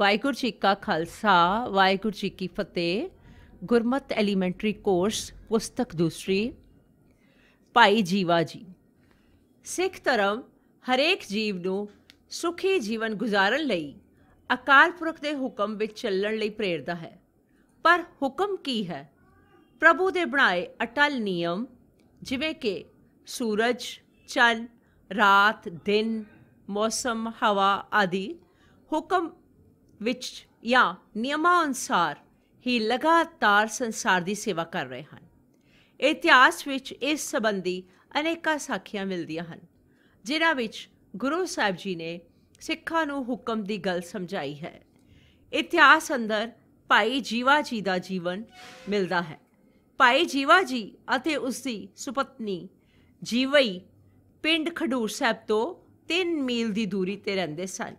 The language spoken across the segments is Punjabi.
ਵਾਹਿਗੁਰੂ ਜੀ ਕਾ ਖਾਲਸਾ ਵਾਹਿਗੁਰੂ ਜੀ ਕੀ ਫਤਿਹ ਗੁਰਮਤ ਐਲੀਮੈਂਟਰੀ ਕੋਰਸ ਪੁਸਤਕ ਦੂਸਰੀ ਭਾਈ ਜੀਵਾ ਜੀ ਸਿੱਖ ਧਰਮ ਹਰੇਕ ਜੀਵ ਨੂੰ ਸੁਖੀ ਜੀਵਨ ਗੁਜ਼ਾਰਨ ਲਈ ਅਕਾਲ ਪੁਰਖ ਦੇ ਹੁਕਮ ਵਿੱਚ ਚੱਲਣ ਲਈ ਪ੍ਰੇਰਦਾ ਹੈ ਪਰ ਹੁਕਮ ਕੀ ਹੈ ਪ੍ਰਭੂ ਦੇ ਬਣਾਏ ਅਟਲ ਨਿਯਮ ਜਿਵੇਂ ਕਿ ਸੂਰਜ ਚੰਨ ਰਾਤ ਦਿਨ ਮੌਸਮ ਹਵਾ ਆਦਿ ਹੁਕਮ ਵਿੱਚ ਜਾਂ ਨਿਯਮਾਂ ਅਨੁਸਾਰ ਹੀ ਲਗਾਤਾਰ ਸੰਸਾਰ ਦੀ ਸੇਵਾ ਕਰ ਰਹੇ ਹਨ ਇਤਿਹਾਸ ਵਿੱਚ ਇਸ ਸੰਬੰਧੀ ਅਨੇਕਾਂ ਸਾਖੀਆਂ ਮਿਲਦੀਆਂ ਹਨ ਜਿਨ੍ਹਾਂ ਵਿੱਚ ਗੁਰੂ ਸਾਹਿਬ ਜੀ ਨੇ ਸਿੱਖਾਂ ਨੂੰ ਹੁਕਮ ਦੀ ਗੱਲ ਸਮਝਾਈ ਹੈ ਇਤਿਹਾਸ ਅੰਦਰ ਭਾਈ ਜੀਵਾ ਜੀ ਦਾ ਜੀਵਨ ਮਿਲਦਾ ਹੈ ਭਾਈ ਜੀਵਾ ਜੀ ਅਤੇ ਉਸ ਦੀ ਸੁਪਤਨੀ ਜੀਵਈ ਪਿੰਡ ਖਡੂਰ ਸਾਹਿਬ ਤੋਂ 3 ਮੀਲ ਦੀ ਦੂਰੀ ਤੇ ਰਹਿੰਦੇ ਸਨ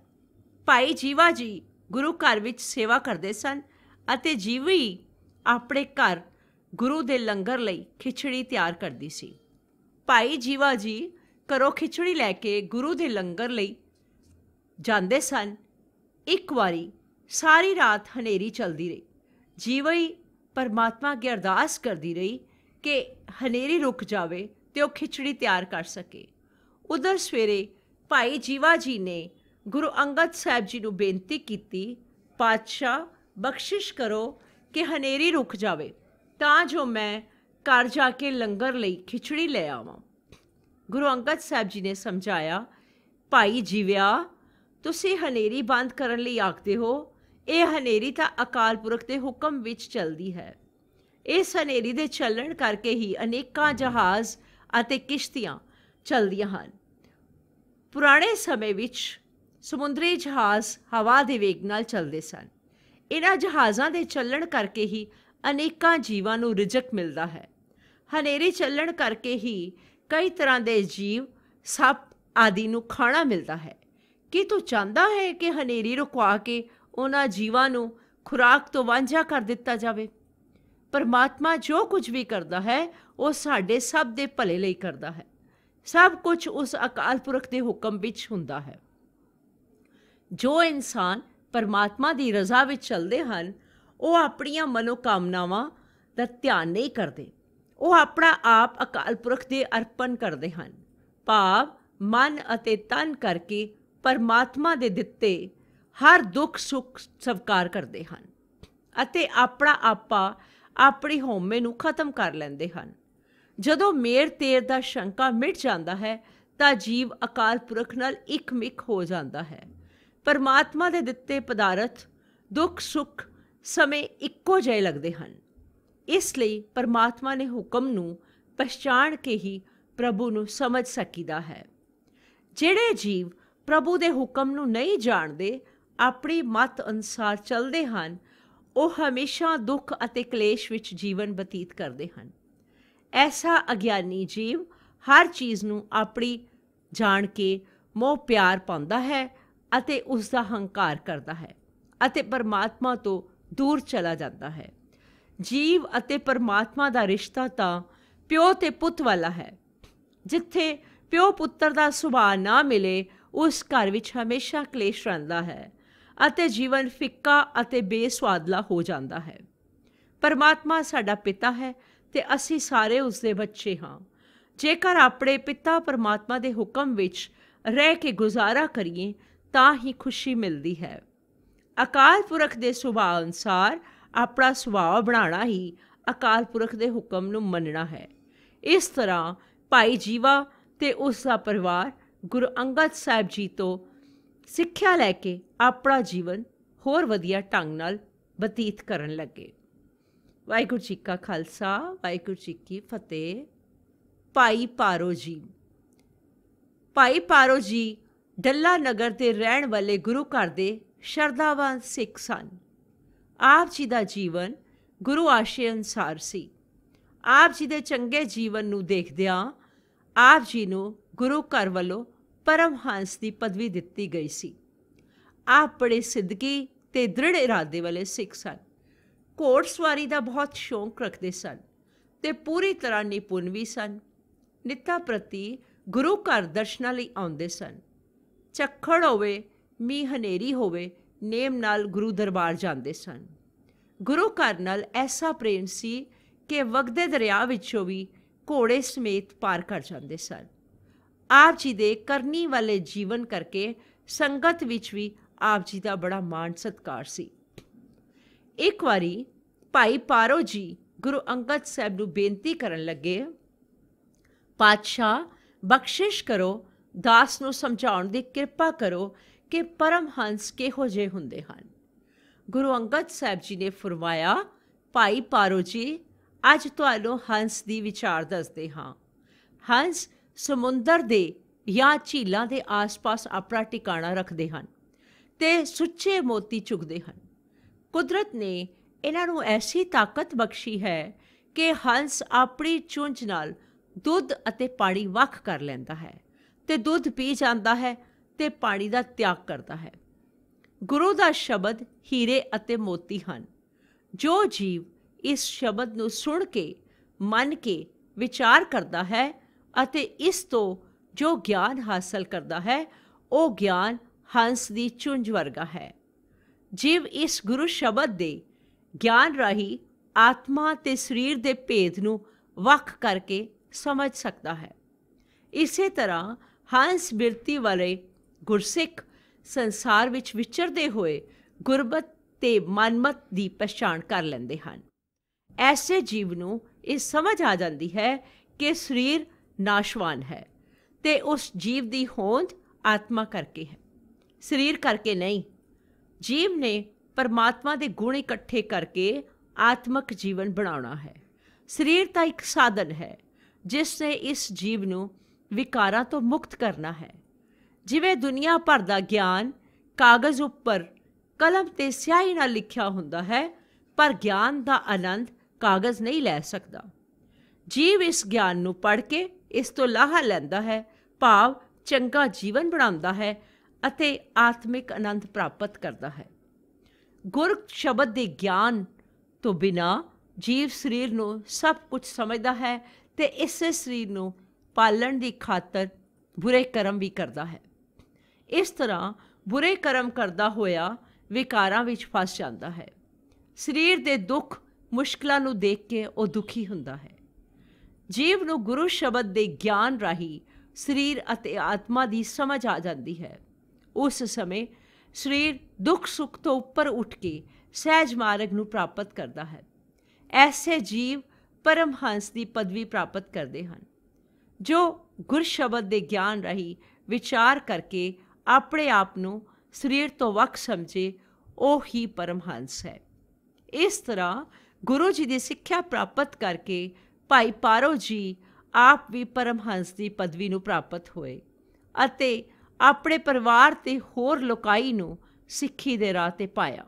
ਭਾਈ ਜੀਵਾ ਜੀ ਗੁਰੂ ਘਰ ਵਿੱਚ ਸੇਵਾ ਕਰਦੇ ਸਨ ਅਤੇ ਜੀਵੀ ਆਪਣੇ ਘਰ ਗੁਰੂ ਦੇ ਲੰਗਰ ਲਈ ਖਿਚੜੀ ਤਿਆਰ ਕਰਦੀ ਸੀ ਭਾਈ ਜੀਵਾ ਜੀ ਘਰੋਂ ਖਿਚੜੀ ਲੈ ਕੇ ਗੁਰੂ ਦੇ ਲੰਗਰ ਲਈ ਜਾਂਦੇ ਸਨ ਇੱਕ ਵਾਰੀ ਸਾਰੀ ਰਾਤ ਹਨੇਰੀ ਚਲਦੀ ਰਹੀ ਜੀਵਈ ਪਰਮਾਤਮਾ ਅੱਗੇ ਅਰਦਾਸ ਕਰਦੀ ਰਹੀ ਕਿ ਹਨੇਰੀ ਰੁਕ ਜਾਵੇ ਤੇ ਉਹ ਖਿਚੜੀ ਤਿਆਰ ਕਰ ਸਕੇ ਉਧਰ ਸਵੇਰੇ ਭਾਈ ਜੀਵਾ ਜੀ ਨੇ ਗੁਰੂ ਅੰਗਦ ਸਾਹਿਬ ਜੀ ਨੂੰ ਬੇਨਤੀ ਕੀਤੀ ਪਾਤਸ਼ਾਹ ਬਖਸ਼ਿਸ਼ ਕਰੋ ਕਿ ਹਨੇਰੀ ਰੁਕ ਜਾਵੇ ਤਾਂ ਜੋ ਮੈਂ ਘਰ ਜਾ ਕੇ ਲੰਗਰ ਲਈ ਖਿਚੜੀ ਲੈ ਆਵਾਂ ਗੁਰੂ ਅੰਗਦ ਸਾਹਿਬ ਜੀ ਨੇ ਸਮਝਾਇਆ ਭਾਈ ਜੀਵਿਆ ਤੁਸੀਂ ਹਨੇਰੀ ਬੰਦ ਕਰਨ ਲਈ ਆਖਦੇ ਹੋ ਇਹ ਹਨੇਰੀ ਤਾਂ ਅਕਾਲ ਪੁਰਖ ਦੇ ਹੁਕਮ ਵਿੱਚ ਚੱਲਦੀ ਹੈ ਇਸ ਹਨੇਰੀ ਦੇ ਚੱਲਣ ਕਰਕੇ ਹੀ ਅਨੇਕਾਂ ਜਹਾਜ਼ ਅਤੇ ਕਿਸ਼ਤੀਆਂ ਚੱਲਦੀਆਂ ਹਨ ਪੁਰਾਣੇ ਸਮੇਂ ਵਿੱਚ ਸਮੁੰਦਰੀ ਜਹਾਜ਼ ਹਵਾ ਦੇ ਵੇਗ ਨਾਲ ਚੱਲਦੇ ਸਨ ਇਹਨਾਂ ਜਹਾਜ਼ਾਂ ਦੇ ਚੱਲਣ ਕਰਕੇ ਹੀ ਅਨੇਕਾਂ ਜੀਵਾਂ ਨੂੰ ਰਿਜਕ ਮਿਲਦਾ ਹੈ ਹਨੇਰੇ ਚੱਲਣ ਕਰਕੇ ਹੀ ਕਈ ਤਰ੍ਹਾਂ ਦੇ ਜੀਵ ਸੱਪ ਆਦਿ ਨੂੰ ਖਾਣਾ ਮਿਲਦਾ ਹੈ ਕੀ ਤੂੰ ਚਾਹੁੰਦਾ ਹੈ ਕਿ ਹਨੇਰੀ ਰੁਕਵਾ ਕੇ ਉਹਨਾਂ ਜੀਵਾਂ ਨੂੰ ਖੁਰਾਕ ਤੋਂ ਵਾਂਝਾ ਕਰ ਦਿੱਤਾ ਜਾਵੇ ਪਰਮਾਤਮਾ ਜੋ ਕੁਝ ਵੀ ਕਰਦਾ ਹੈ ਉਹ ਸਾਡੇ ਸਭ ਦੇ ਭਲੇ ਲਈ ਕਰਦਾ ਹੈ ਸਭ ਕੁਝ ਉਸ ਅਕਾਲ ਪੁਰਖ ਦੇ ਹੁਕਮ ਵਿੱਚ ਹੁੰਦਾ ਹੈ ਜੋ ਇਨਸਾਨ ਪਰਮਾਤਮਾ ਦੀ ਰਜ਼ਾ ਵਿੱਚ ਚੱਲਦੇ ਹਨ ਉਹ ਆਪਣੀਆਂ ਮਨੋਕਾਮਨਾਵਾਂ ਦਾ ਧਿਆਨ ਨਹੀਂ ਕਰਦੇ ਉਹ ਆਪਣਾ ਆਪ ਅਕਾਲ ਪੁਰਖ ਦੇ ਅਰਪਣ ਕਰਦੇ ਹਨ ਭਾਵ ਮਨ ਅਤੇ ਤਨ ਕਰਕੇ ਪਰਮਾਤਮਾ ਦੇ ਦਿੱਤੇ ਹਰ ਦੁੱਖ ਸੁੱਖ ਸਵਕਾਰ ਕਰਦੇ ਹਨ ਅਤੇ ਆਪਣਾ ਆਪਾ ਆਪਣੀ ਹਉਮੈ ਨੂੰ ਖਤਮ ਕਰ ਲੈਂਦੇ ਹਨ ਜਦੋਂ ਮੇਰ ਤੇਰ ਦਾ ਸ਼ੰਕਾ ਮਿਟ ਜਾਂਦਾ ਹੈ ਤਾਂ ਜੀਵ ਅਕਾਲ ਪੁਰਖ ਨਾਲ ਇੱਕ ਮਿਕ ਹੋ ਜਾਂਦਾ ਹੈ ਪਰਮਾਤਮਾ ਦੇ ਦਿੱਤੇ ਪਦਾਰਥ ਦੁੱਖ ਸੁੱਖ ਸਮੇਂ ਇੱਕੋ ਜਿਹੇ ਲੱਗਦੇ ਹਨ ਇਸ ਲਈ ਪਰਮਾਤਮਾ ਨੇ ਹੁਕਮ ਨੂੰ ਪਛਾਣ ਕੇ ਹੀ ਪ੍ਰਭੂ ਨੂੰ ਸਮਝ ਸਕੀਦਾ ਹੈ ਜਿਹੜੇ ਜੀਵ ਪ੍ਰਭੂ ਦੇ ਹੁਕਮ ਨੂੰ ਨਹੀਂ ਜਾਣਦੇ ਆਪਣੀ ਮਤ ਅਨਸਾਰ ਚੱਲਦੇ ਹਨ ਉਹ ਹਮੇਸ਼ਾ ਦੁੱਖ ਅਤੇ ਕਲੇਸ਼ ਵਿੱਚ ਜੀਵਨ ਬਤੀਤ ਕਰਦੇ ਹਨ ਐਸਾ ਅਗਿਆਨੀ ਜੀਵ ਹਰ ਚੀਜ਼ ਨੂੰ ਆਪਣੀ ਜਾਣ ਕੇ ਮੋਹ ਪਿਆਰ ਪਾਉਂਦਾ ਹੈ ਅਤੇ ਉਸ ਦਾ ਹੰਕਾਰ ਕਰਦਾ ਹੈ ਅਤੇ ਪਰਮਾਤਮਾ ਤੋਂ ਦੂਰ ਚਲਾ ਜਾਂਦਾ ਹੈ ਜੀਵ ਅਤੇ ਪਰਮਾਤਮਾ ਦਾ ਰਿਸ਼ਤਾ ਤਾਂ ਪਿਓ ਤੇ ਪੁੱਤ ਵਾਲਾ ਹੈ ਜਿੱਥੇ ਪਿਓ ਪੁੱਤਰ ਦਾ ਸੁਭਾਅ ਨਾ ਮਿਲੇ ਉਸ ਘਰ ਵਿੱਚ ਹਮੇਸ਼ਾ ਕਲੇਸ਼ ਰਹਿੰਦਾ ਹੈ ਅਤੇ ਜੀਵਨ ਫਿੱਕਾ ਅਤੇ ਬੇਸਵਾਦਲਾ ਹੋ ਜਾਂਦਾ ਹੈ ਪਰਮਾਤਮਾ ਸਾਡਾ ਪਿਤਾ ਹੈ ਤੇ ਅਸੀਂ ਸਾਰੇ ਉਸ ਦੇ ਬੱਚੇ ਹਾਂ ਜੇਕਰ ਆਪਣੇ ਪਿਤਾ ਪਰਮਾਤਮਾ ਦੇ ਹੁਕਮ ਵਿੱਚ ਰਹਿ ਕੇ ਗੁਜ਼ਾਰਾ ਕਰੀਏ ਤਾਂ ਹੀ ਖੁਸ਼ੀ ਮਿਲਦੀ ਹੈ ਅਕਾਲ ਪੁਰਖ ਦੇ ਸੁਭਾਅ ਅਨਸਾਰ ਆਪਣਾ ਸੁਭਾਅ ਬਣਾਉਣਾ ਹੀ ਅਕਾਲ ਪੁਰਖ ਦੇ ਹੁਕਮ ਨੂੰ ਮੰਨਣਾ ਹੈ ਇਸ ਤਰ੍ਹਾਂ ਭਾਈ ਜੀਵਾ ਤੇ ਉਸ ਦਾ ਪਰਿਵਾਰ ਗੁਰੂ ਅੰਗਦ ਸਾਹਿਬ ਜੀ ਤੋਂ ਸਿੱਖਿਆ ਲੈ ਕੇ ਆਪਣਾ ਜੀਵਨ ਹੋਰ ਵਧੀਆ ਢੰਗ ਨਾਲ ਬਤੀਤ ਕਰਨ ਲੱਗੇ ਵਾਹਿਗੁਰੂ ਜੀ ਕਾ ਖਾਲਸਾ ਵਾਹਿਗੁਰੂ ਜੀ ਕੀ ਫਤਿਹ ਭਾਈ ਪਾਰੋ ਜੀ ਭਾਈ ਪਾਰੋ ਜੀ ਡੱਲਾ ਨਗਰ ਦੇ ਰਹਿਣ ਵਾਲੇ ਗੁਰੂ ਘਰ ਦੇ ਸ਼ਰਧਾਵਾਨ ਸਿੱਖ ਸਨ ਆਪ ਜੀ ਦਾ ਜੀਵਨ ਗੁਰੂ ਆਸ਼ੇ ਅਨਸਾਰ ਸੀ ਆਪ ਜੀ ਦੇ ਚੰਗੇ ਜੀਵਨ ਨੂੰ ਦੇਖਦਿਆਂ ਆਪ ਜੀ ਨੂੰ ਗੁਰੂ ਘਰ ਵੱਲੋਂ ਪਰਮ ਹੰਸ ਦੀ ਪਦਵੀ ਦਿੱਤੀ ਗਈ ਸੀ ਆਪ ਬੜੇ ਸਿੱਧਕੀ ਤੇ ਦ੍ਰਿੜ ਇਰਾਦੇ ਵਾਲੇ ਸਿੱਖ ਸਨ ਘੋੜਸਵਾਰੀ ਦਾ ਬਹੁਤ ਸ਼ੌਂਕ ਰੱਖਦੇ ਸਨ ਤੇ ਪੂਰੀ ਤਰ੍ਹਾਂ ਨਿਪੁੰਨ ਵੀ ਸਨ ਨਿੱਤਾ ਪ੍ਰਤੀ ਗੁਰੂ ਘਰ ਦਰਸ਼ਨਾਂ ਲਈ ਆਉਂਦੇ ਸਨ ਚੱਖੜ ਹੋਵੇ ਮੀਂਹ ਹਨੇਰੀ ਹੋਵੇ ਨੇਮ ਨਾਲ ਗੁਰੂ ਦਰਬਾਰ ਜਾਂਦੇ ਸਨ ਗੁਰੂ ਘਰ ਨਾਲ ਐਸਾ ਪ੍ਰੇਮ ਸੀ ਕਿ ਵਗਦੇ ਦਰਿਆ ਵਿੱਚੋਂ ਵੀ ਘੋੜੇ ਸਮੇਤ ਪਾਰ ਕਰ ਜਾਂਦੇ ਸਨ ਆਪ ਜੀ ਦੇ ਕਰਨੀ ਵਾਲੇ ਜੀਵਨ ਕਰਕੇ ਸੰਗਤ ਵਿੱਚ ਵੀ ਆਪ ਜੀ ਦਾ ਬੜਾ ਮਾਣ ਸਤਕਾਰ ਸੀ ਇੱਕ ਵਾਰੀ ਭਾਈ ਪਾਰੋ ਜੀ ਗੁਰੂ ਅੰਗਦ ਸਾਹਿਬ ਨੂੰ ਬੇਨਤੀ ਕਰਨ ਲੱਗੇ ਪਾਤਸ਼ਾਹ ਬਖਸ਼ਿਸ਼ ਕਰੋ ਦਾਸ ਨੂੰ ਸਮਝਾਉਣ ਦੀ ਕਿਰਪਾ ਕਰੋ ਕਿ ਪਰਮ ਹੰਸ ਕਿਹੋ ਜਿਹੇ ਹੁੰਦੇ ਹਨ ਗੁਰੂ ਅੰਗਦ ਸਾਹਿਬ ਜੀ ਨੇ ਫਰਮਾਇਆ ਭਾਈ ਪਾਰੋ ਜੀ ਅੱਜ ਤੁਹਾਨੂੰ ਹੰਸ ਦੀ ਵਿਚਾਰ ਦੱਸਦੇ ਹਾਂ ਹੰਸ ਸਮੁੰਦਰ ਦੇ ਜਾਂ ਝੀਲਾਂ ਦੇ ਆਸ-ਪਾਸ ਆਪਣਾ ਟਿਕਾਣਾ ਰੱਖਦੇ ਹਨ ਤੇ ਸੁੱਚੇ ਮੋਤੀ ਚੁਗਦੇ ਹਨ ਕੁਦਰਤ ਨੇ ਇਹਨਾਂ ਨੂੰ ਐਸੀ ਤਾਕਤ ਬਖਸ਼ੀ ਹੈ ਕਿ ਹੰਸ ਆਪਣੀ ਚੁੰਝ ਨਾਲ ਦੁੱਧ ਅਤੇ ਪਾਣੀ ਵੱਖ ਕਰ ਲੈਂਦਾ ਹੈ ਤੇ ਦੁੱਧ ਪੀ ਜਾਂਦਾ ਹੈ ਤੇ ਪਾਣੀ ਦਾ ਤਿਆਗ ਕਰਦਾ ਹੈ ਗੁਰੂ ਦਾ ਸ਼ਬਦ ਹੀਰੇ ਅਤੇ ਮੋਤੀ ਹਨ ਜੋ ਜੀਵ ਇਸ ਸ਼ਬਦ ਨੂੰ ਸੁਣ ਕੇ ਮੰਨ ਕੇ ਵਿਚਾਰ ਕਰਦਾ ਹੈ ਅਤੇ ਇਸ ਤੋਂ ਜੋ ਗਿਆਨ ਹਾਸਲ ਕਰਦਾ ਹੈ ਉਹ ਗਿਆਨ ਹੰਸ ਦੀ ਚੁੰਝ ਵਰਗਾ ਹੈ ਜੀਵ ਇਸ ਗੁਰੂ ਸ਼ਬਦ ਦੇ ਗਿਆਨ ਰਾਹੀਂ ਆਤਮਾ ਤੇ ਸਰੀਰ ਦੇ ਭੇਦ ਨੂੰ ਵੱਖ ਕਰਕੇ ਸਮਝ ਸਕਦਾ ਹੈ ਇਸੇ ਤਰ੍ਹਾਂ ਹਾਂਸ ਬਿਰਤੀ ਵਾਲੇ ਗੁਰਸਿੱਖ ਸੰਸਾਰ ਵਿੱਚ ਵਿਚਰਦੇ ਹੋਏ ਗੁਰਬਤ ਤੇ ਮਨਮਤ ਦੀ ਪਛਾਣ ਕਰ ਲੈਂਦੇ ਹਨ ਐਸੇ ਜੀਵ ਨੂੰ ਇਹ ਸਮਝ ਆ ਜਾਂਦੀ ਹੈ ਕਿ ਸਰੀਰ ਨਾਸ਼ਵਾਨ ਹੈ ਤੇ ਉਸ ਜੀਵ ਦੀ ਹੋਂਦ ਆਤਮਾ ਕਰਕੇ ਹੈ ਸਰੀਰ ਕਰਕੇ ਨਹੀਂ ਜੀਵ ਨੇ ਪਰਮਾਤਮਾ ਦੇ ਗੁਣ ਇਕੱਠੇ ਕਰਕੇ ਆਤਮਿਕ ਜੀਵਨ ਬਣਾਉਣਾ ਹੈ ਸਰੀਰ ਤਾਂ ਇੱਕ ਸਾਧਨ ਹੈ ਜਿਸ ਨੇ ਇਸ ਜੀਵ ਨੂੰ ਵਿਕਾਰਾਂ ਤੋਂ ਮੁਕਤ ਕਰਨਾ ਹੈ ਜਿਵੇਂ ਦੁਨੀਆ ਭਰ ਦਾ ਗਿਆਨ ਕਾਗਜ਼ ਉੱਪਰ ਕਲਮ ਤੇ ਸਿਆਹੀ ਨਾਲ ਲਿਖਿਆ ਹੁੰਦਾ ਹੈ ਪਰ ਗਿਆਨ ਦਾ ਆਨੰਦ ਕਾਗਜ਼ ਨਹੀਂ ਲੈ ਸਕਦਾ ਜੀਵ ਇਸ ਗਿਆਨ ਨੂੰ ਪੜ੍ਹ ਕੇ ਇਸ ਤੋਂ ਲਾਹਾ ਲੈਂਦਾ ਹੈ ਭਾਵ ਚੰਗਾ ਜੀਵਨ ਬਣਾਉਂਦਾ ਹੈ ਅਤੇ ਆਤਮਿਕ ਆਨੰਦ ਪ੍ਰਾਪਤ ਕਰਦਾ ਹੈ ਗੁਰ ਸ਼ਬਦ ਦੇ ਗਿਆਨ ਤੋਂ ਬਿਨਾ ਜੀਵ ਸਰੀਰ ਨੂੰ ਸਭ ਕੁਝ ਸਮਝਦਾ ਹੈ ਤੇ ਇਸੇ ਸਰੀਰ ਨੂੰ ਪਾਲਣ ਦੀ ਖਾਤਰ ਬੁਰੇ ਕਰਮ ਵੀ ਕਰਦਾ ਹੈ ਇਸ ਤਰ੍ਹਾਂ ਬੁਰੇ ਕਰਮ ਕਰਦਾ ਹੋਇਆ ਵਿਕਾਰਾਂ ਵਿੱਚ ਫਸ ਜਾਂਦਾ ਹੈ ਸਰੀਰ ਦੇ ਦੁੱਖ ਮੁਸ਼ਕਲਾਂ ਨੂੰ ਦੇਖ ਕੇ ਉਹ ਦੁਖੀ ਹੁੰਦਾ ਹੈ ਜੀਵ ਨੂੰ ਗੁਰੂ ਸ਼ਬਦ ਦੇ ਗਿਆਨ ਰਾਹੀਂ ਸਰੀਰ ਅਤੇ ਆਤਮਾ ਦੀ ਸਮਝ ਆ ਜਾਂਦੀ ਹੈ ਉਸ ਸਮੇਂ ਸਰੀਰ ਦੁੱਖ ਸੁੱਖ ਤੋਂ ਉੱਪਰ ਉੱਠ ਕੇ ਸਹਿਜ ਮਾਰਗ ਨੂੰ ਪ੍ਰਾਪਤ ਕਰਦਾ ਹੈ ਐਸੇ ਜੀਵ ਪਰਮਹੰਸ ਦੀ ਪਦਵੀ ਪ੍ਰਾਪਤ ਕਰਦੇ ਹਨ ਜੋ ਗੁਰ ਸ਼ਬਦ ਦੇ ਗਿਆਨ ਰਹੀ ਵਿਚਾਰ ਕਰਕੇ ਆਪਣੇ ਆਪ ਨੂੰ ਸਰੀਰ ਤੋਂ ਵੱਖ ਸਮਝੇ ਉਹ ਹੀ ਪਰਮਹੰਸ ਹੈ ਇਸ ਤਰ੍ਹਾਂ ਗੁਰੂ ਜੀ ਦੀ ਸਿੱਖਿਆ ਪ੍ਰਾਪਤ ਕਰਕੇ ਭਾਈ ਪਾਰੋ ਜੀ ਆਪ ਵੀ ਪਰਮਹੰਸ ਦੀ ਪਦਵੀ ਨੂੰ ਪ੍ਰਾਪਤ ਹੋਏ ਅਤੇ ਆਪਣੇ ਪਰਿਵਾਰ ਤੇ ਹੋਰ ਲੋਕਾਈ ਨੂੰ ਸਿੱਖੀ ਦੇ ਰਾਹ ਤੇ ਪਾਇਆ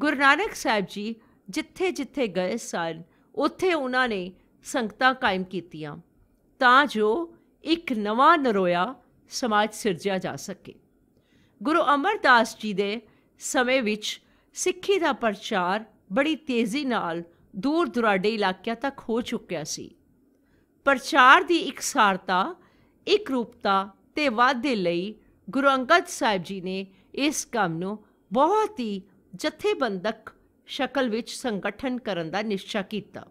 ਗੁਰੂ ਨਾਨਕ ਸਾਹਿਬ ਜੀ ਜਿੱਥੇ-ਜਿੱਥੇ ਗਏ ਸਨ ਉੱਥੇ ਉਹਨਾਂ ਨੇ ਸੰਗਤਾਂ ਕਾਇਮ ਕੀਤੀਆਂ ਤਾਂ ਜੋ ਇੱਕ ਨਵਾਂ ਨਰੋਇਆ ਸਮਾਜ ਸਿਰਜਿਆ ਜਾ ਸਕੇ ਗੁਰੂ ਅਮਰਦਾਸ ਜੀ ਦੇ ਸਮੇਂ ਵਿੱਚ ਸਿੱਖੀ ਦਾ ਪ੍ਰਚਾਰ ਬੜੀ ਤੇਜ਼ੀ ਨਾਲ ਦੂਰ ਦੁਰਾਡੇ ਇਲਾਕਿਆਂ ਤੱਕ ਹੋ ਚੁੱਕਿਆ ਸੀ ਪ੍ਰਚਾਰ ਦੀ ਇਕਸਾਰਤਾ ਇੱਕ ਰੂਪਤਾ ਤੇ ਵਾਧੇ ਲਈ ਗੁਰੂ ਅੰਗਦ ਸਾਹਿਬ ਜੀ ਨੇ ਇਸ ਕੰਮ ਨੂੰ ਬਹੁਤ ਹੀ ਜਥੇਬੰਦਕ ਸ਼ਕਲ ਵਿੱਚ ਸੰਗਠਨ ਕਰਨ ਦਾ ਨਿਸ਼ਚਾ ਕੀਤਾ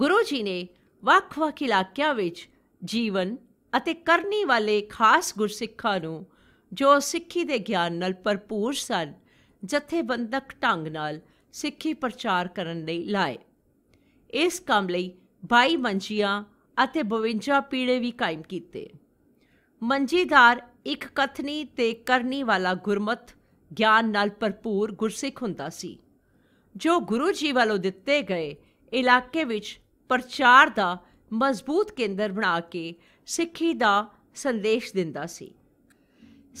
ਗੁਰੂ ਜੀ ਨੇ ਵੱਖ-ਵੱਖ ਇਲਾਕਿਆਂ ਵਿੱਚ ਜੀਵਨ ਅਤੇ ਕਰਨੀ ਵਾਲੇ ਖਾਸ ਗੁਰਸਿੱਖਾਂ ਨੂੰ ਜੋ ਸਿੱਖੀ ਦੇ ਗਿਆਨ ਨਾਲ ਭਰਪੂਰ ਸਨ ਜਥੇਬੰਦਕ ਢੰਗ ਨਾਲ ਸਿੱਖੀ ਪ੍ਰਚਾਰ ਕਰਨ ਲਈ ਲਾਏ ਇਸ ਕੰਮ ਲਈ 22 ਮੰਜੀਆਂ ਅਤੇ 52 ਪੀੜੇ ਵੀ ਕਾਇਮ ਕੀਤੇ ਮੰਜੀਦਾਰ ਇੱਕ ਕਥਨੀ ਤੇ ਕਰਨੀ ਵਾਲਾ ਗੁਰਮਤ ਗਿਆਨ ਨਾਲ ਭਰਪੂਰ ਗੁਰਸਿੱਖ ਹੁੰਦਾ ਸੀ ਜੋ ਗੁਰੂ ਜੀ ਵੱਲੋਂ ਦਿੱਤੇ ਗਏ ਇਲਾਕੇ ਵਿੱਚ ਪ੍ਰਚਾਰ ਦਾ ਮਜ਼ਬੂਤ ਕੇਂਦਰ ਬਣਾ ਕੇ ਸਿੱਖੀ ਦਾ ਸੰਦੇਸ਼ ਦਿੰਦਾ ਸੀ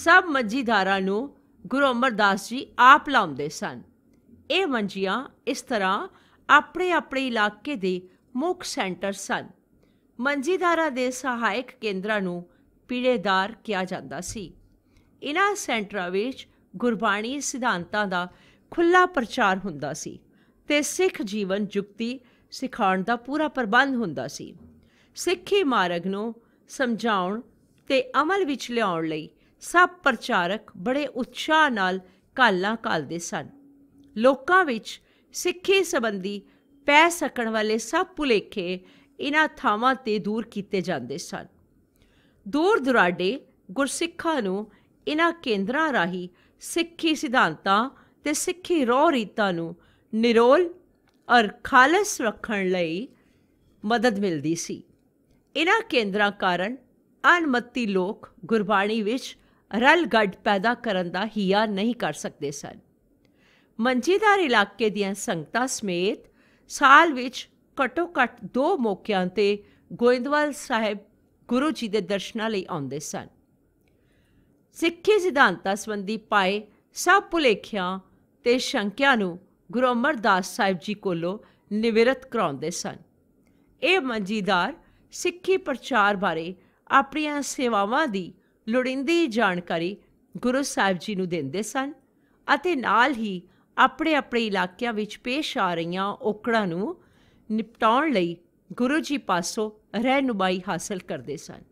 ਸਭ ਮੰਜੀਦਾਰਾਂ ਨੂੰ ਗੁਰੂ ਅਮਰਦਾਸ ਜੀ ਆਪ ਲਾਉਂਦੇ ਸਨ ਇਹ ਮੰਜੀਆਂ ਇਸ ਤਰ੍ਹਾਂ ਆਪਣੇ ਆਪਣੇ ਇਲਾਕੇ ਦੇ ਮੁੱਖ ਸੈਂਟਰ ਸਨ ਮੰਜੀਦਾਰਾਂ ਦੇ ਸਹਾਇਕ ਕੇਂਦਰਾਂ ਨੂੰ ਪੀੜੇਦਾਰ ਕਿਹਾ ਜਾਂਦਾ ਸੀ ਇਨ੍ਹਾਂ ਸੈਂਟਰਾਂ ਵਿੱਚ ਗੁਰਬਾਣੀ ਸਿਧਾਂਤਾਂ ਦਾ ਖੁੱਲਾ ਪ੍ਰਚਾਰ ਹੁੰਦਾ ਸੀ ਤੇ ਸਿੱਖ ਜੀਵਨ ਜੁਗਤੀ ਸਿਖਾਉਣ ਦਾ ਪੂਰਾ ਪ੍ਰਬੰਧ ਹੁੰਦਾ ਸੀ ਸਿੱਖੀ ਮਾਰਗ ਨੂੰ ਸਮਝਾਉਣ ਤੇ ਅਮਲ ਵਿੱਚ ਲਿਆਉਣ ਲਈ ਸਭ ਪ੍ਰਚਾਰਕ ਬੜੇ ਉਤਸ਼ਾਹ ਨਾਲ ਕਾਲਾਂ ਕਾਲਦੇ ਸਨ ਲੋਕਾਂ ਵਿੱਚ ਸਿੱਖੀ ਸੰਬੰਧੀ ਪੈ ਸਕਣ ਵਾਲੇ ਸਭ ਭੁਲੇਖੇ ਇਹਨਾਂ ਥਾਵਾਂ ਤੇ ਦੂਰ ਕੀਤੇ ਜਾਂਦੇ ਸਨ ਦੂਰ ਦੁਰਾਡੇ ਗੁਰਸਿੱਖਾਂ ਨੂੰ ਇਹਨਾਂ ਕੇਂਦਰਾਂ ਰਾਹੀਂ ਸਿੱਖੀ ਸਿਧਾਂਤਾਂ ਤੇ ਸਿੱਖੀ ਰੋਹ ਰੀਤਾਂ ਨੂੰ ਨਿਰੋਲ ਔਰ ਖਾਲਸ ਰੱਖਣ ਲਈ ਮਦਦ ਮਿਲਦੀ ਸੀ ਇਹਨਾਂ ਕੇਂਦਰਾਂ ਕਾਰਨ ਅਨਮਤੀ ਲੋਕ ਗੁਰਬਾਣੀ ਵਿੱਚ ਰਲ ਗੱਡ ਪੈਦਾ ਕਰਨ ਦਾ ਹਿਆ ਨਹੀਂ ਕਰ ਸਕਦੇ ਸਨ ਮੰਜੀਦਾਰ ਇਲਾਕੇ ਦੀਆਂ ਸੰਗਤਾਂ ਸਮੇਤ ਸਾਲ ਵਿੱਚ ਘਟੋ ਘਟ ਦੋ ਮੌਕਿਆਂ ਤੇ ਗੋਇੰਦਵਾਲ ਸਾਹਿਬ ਗੁਰੂ ਜੀ ਦੇ ਦਰਸ਼ਨਾਂ ਲਈ ਆਉਂਦੇ ਸਨ ਸਿੱਖੀ ਸਿਧਾਂਤਾਂ ਸੰਬੰਧੀ ਪਾਏ ਸਭ ਭੁਲੇਖਿਆਂ ਤੇ ਸ਼ੰਕਿਆਂ ਨੂੰ ਗੁਰੂ ਅਮਰਦਾਸ ਸਾਹਿਬ ਜੀ ਕੋਲੋਂ ਨਿਵਰਤ ਕਰਾਉਂਦੇ ਸਨ ਇਹ ਮੰਜੀਦਾਰ ਸਿੱਖੀ ਪ੍ਰਚਾਰ ਬਾਰੇ ਆਪਣੀਆਂ ਸੇਵਾਵਾਂ ਦੀ ਲੋੜਿੰਦੀ ਜਾਣਕਾਰੀ ਗੁਰੂ ਸਾਹਿਬ ਜੀ ਨੂੰ ਦਿੰਦੇ ਸਨ ਅਤੇ ਨਾਲ ਹੀ ਆਪਣੇ ਆਪਣੇ ਇਲਾਕਿਆਂ ਵਿੱਚ ਪੇਸ਼ ਆ ਰਹੀਆਂ ਔਕੜਾਂ ਨੂੰ ਨਿਪਟਾਉਣ ਲਈ ਗੁਰੂ ਜੀ ਪਾਸੋਂ ਰਹਿਨੁਮਾਈ ਹਾਸਲ ਕਰਦੇ ਸਨ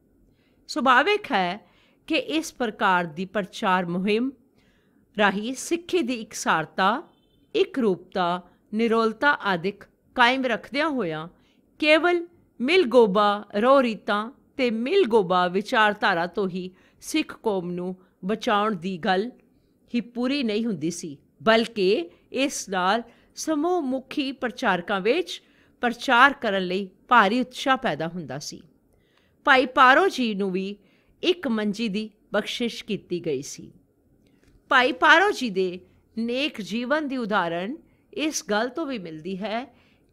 ਸੁਭਾਵਿਕ ਹੈ ਕਿ ਇਸ ਪ੍ਰਕਾਰ ਦੀ ਪ੍ਰਚਾਰ ਮੁਹਿੰਮ ਰਾਹੀਂ ਸਿੱਖੀ ਦੀ ਇਕਸਾਰਤਾ ਇੱਕ ਰੂਪਤਾ ਨਿਰੋਲਤਾ ਆਦਿਕ ਕਾਇਮ ਰੱਖਦਿਆਂ ਹੋਇਆਂ ਕੇਵਲ ਮਿਲਗੋਬਾ ਰੋ ਰੀਤਾਂ ਤੇ ਮਿਲਗੋਬਾ ਵਿਚਾਰਧਾਰਾ ਤੋਂ ਹੀ ਸਿੱਖ ਕੌਮ ਨੂੰ ਬਚਾਉਣ ਦੀ ਗੱਲ ਹੀ ਪੂਰੀ ਨਹੀਂ ਹੁੰਦੀ ਸੀ ਬਲਕਿ ਇਸ ਨਾਲ ਸਮੂਹ ਮੁਖੀ ਪ੍ਰਚਾਰਕਾਂ ਵਿੱਚ ਪ੍ਰਚਾਰ ਕਰਨ ਲਈ ਭਾਰੀ ਉਤਸ਼ਾਹ ਪੈਦਾ ਹੁੰਦਾ ਸੀ ਭਾਈ ਪਾਰੋ ਜੀ ਨੂੰ ਵੀ ਇੱਕ ਮੰਜੀ ਦੀ ਬਖਸ਼ਿਸ਼ ਕੀਤੀ ਗਈ ਸੀ ਭਾਈ ਪਾਰੋ ਜੀ ਦੇ ਨੇਕ ਜੀਵਨ ਦੀ ਉਦਾਹਰਣ ਇਸ ਗੱਲ ਤੋਂ ਵੀ ਮਿਲਦੀ ਹੈ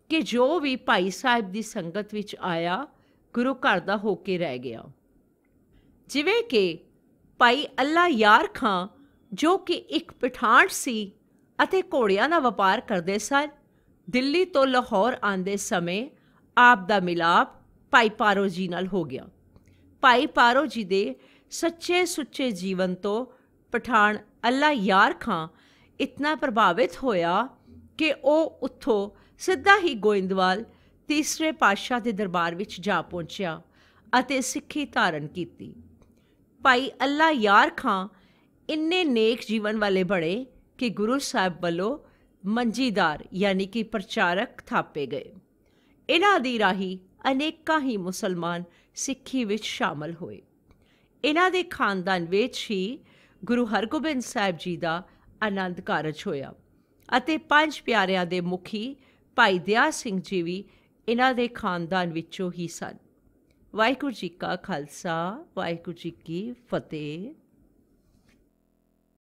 ਕਿ ਜੋ ਵੀ ਭਾਈ ਸਾਹਿਬ ਦੀ ਸੰਗਤ ਵਿੱਚ ਆਇਆ ਗੁਰੂ ਘਰ ਦਾ ਹੋ ਕੇ ਰਹਿ ਗਿਆ ਜਿਵੇਂ ਕਿ ਭਾਈ ਅੱਲਾ ਯਾਰ ਖਾਂ ਜੋ ਕਿ ਇੱਕ ਪਠਾਣ ਸੀ ਅਤੇ ਘੋੜਿਆਂ ਦਾ ਵਪਾਰ ਕਰਦੇ ਸਨ ਦਿੱਲੀ ਤੋਂ ਲਾਹੌਰ ਆਂਦੇ ਸਮੇਂ ਆਪ ਦਾ ਮਿਲਾਪ ਭਾਈ ਪਾਰੋ ਜੀ ਨਾਲ ਹੋ ਗਿਆ ਭਾਈ ਪਾਰੋ ਜੀ ਦੇ ਸੱਚੇ ਸੁੱਚੇ ਜੀਵਨ ਤੋਂ ਪਠਾਣ ਅੱਲਾ ਯਾਰ ਖਾਂ ਇਤਨਾ ਪ੍ਰਭਾਵਿਤ ਹੋਇਆ ਕਿ ਉਹ ਉੱਥੋਂ ਸਿੱਧਾ ਹੀ ਗੋਇੰਦਵਾਲ ਤੀਸਰੇ ਪਾਤਸ਼ਾਹ ਦੇ ਦਰਬਾਰ ਵਿੱਚ ਜਾ ਪਹੁੰਚਿਆ ਅਤੇ ਸਿੱਖੀ ਧਾਰਨ ਕੀਤੀ ਭਾਈ ਅੱਲਾ ਯਾਰ ਖਾਂ ਇੰਨੇ ਨੇਕ ਜੀਵਨ ਵਾਲੇ ਬੜੇ ਕਿ ਗੁਰੂ ਸਾਹਿਬ ਵੱਲੋਂ ਮੰਜੀਦਾਰ ਯਾਨੀ ਕਿ ਪ੍ਰਚਾਰਕ ਥਾਪੇ ਗਏ ਇਹਨਾਂ ਦੀ ਰਾਹੀ ਅਨੇਕਾਂ ਹੀ ਮੁਸਲਮਾਨ ਸਿੱਖੀ ਵਿੱਚ ਸ਼ਾਮਲ ਹੋਏ ਇਹਨਾਂ ਦੇ ਖਾਨਦਾਨ ਵਿੱਚ ਹੀ ਗੁਰੂ ਹਰਗੋਬਿੰਦ ਸਾਹਿਬ ਜੀ ਦਾ ਆਨੰਦ ਕਾਰਜ ਹੋਇਆ ਅਤੇ ਪੰਜ ਪਿਆਰਿਆਂ ਦੇ ਮੁਖੀ ਭਾਈ ਦਿਆ ਸਿੰਘ ਜੀ ਵੀ ਇਹਨਾਂ ਦੇ ਖਾਨਦਾਨ ਵਿੱਚੋਂ ਹੀ ਸਨ ਵਾਹਿਗੁਰੂ ਜੀ ਕਾ ਖਾਲਸਾ ਵਾਹਿਗੁਰੂ ਜੀ ਕੀ ਫਤਿਹ